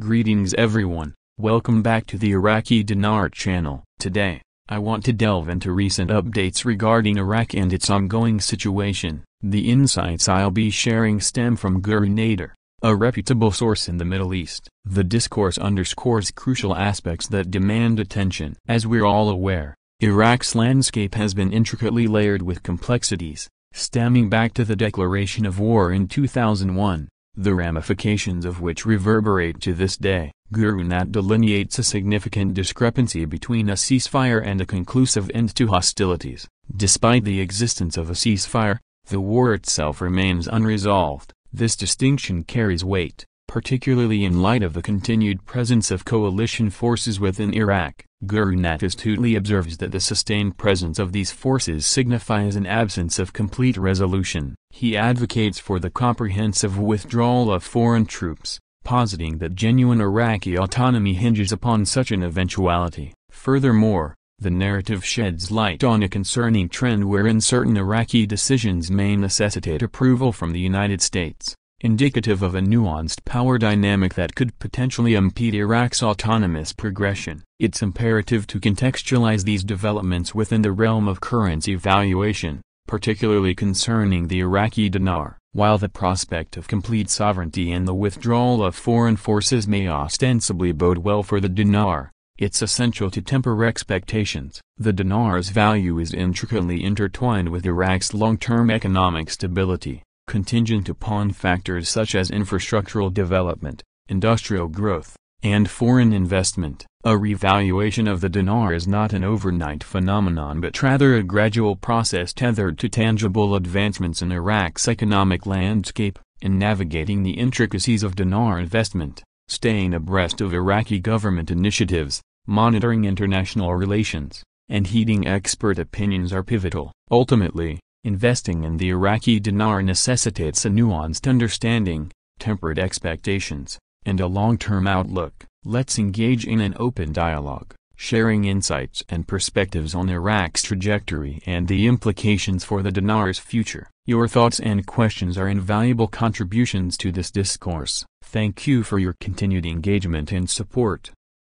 Greetings everyone, welcome back to the Iraqi Dinar channel. Today, I want to delve into recent updates regarding Iraq and its ongoing situation. The insights I'll be sharing stem from Guru Nader, a reputable source in the Middle East. The discourse underscores crucial aspects that demand attention. As we're all aware, Iraq's landscape has been intricately layered with complexities, stemming back to the declaration of war in 2001 the ramifications of which reverberate to this day. Guru delineates a significant discrepancy between a ceasefire and a conclusive end to hostilities. Despite the existence of a ceasefire, the war itself remains unresolved. This distinction carries weight, particularly in light of the continued presence of coalition forces within Iraq. Gurunat astutely observes that the sustained presence of these forces signifies an absence of complete resolution. He advocates for the comprehensive withdrawal of foreign troops, positing that genuine Iraqi autonomy hinges upon such an eventuality. Furthermore, the narrative sheds light on a concerning trend wherein certain Iraqi decisions may necessitate approval from the United States indicative of a nuanced power dynamic that could potentially impede Iraq's autonomous progression. It's imperative to contextualize these developments within the realm of currency valuation, particularly concerning the Iraqi dinar. While the prospect of complete sovereignty and the withdrawal of foreign forces may ostensibly bode well for the dinar, it's essential to temper expectations. The dinar's value is intricately intertwined with Iraq's long-term economic stability contingent upon factors such as infrastructural development, industrial growth, and foreign investment. A revaluation of the dinar is not an overnight phenomenon but rather a gradual process tethered to tangible advancements in Iraq's economic landscape. In navigating the intricacies of dinar investment, staying abreast of Iraqi government initiatives, monitoring international relations, and heeding expert opinions are pivotal. Ultimately, Investing in the Iraqi dinar necessitates a nuanced understanding, tempered expectations, and a long-term outlook. Let's engage in an open dialogue, sharing insights and perspectives on Iraq's trajectory and the implications for the dinar's future. Your thoughts and questions are invaluable contributions to this discourse. Thank you for your continued engagement and support.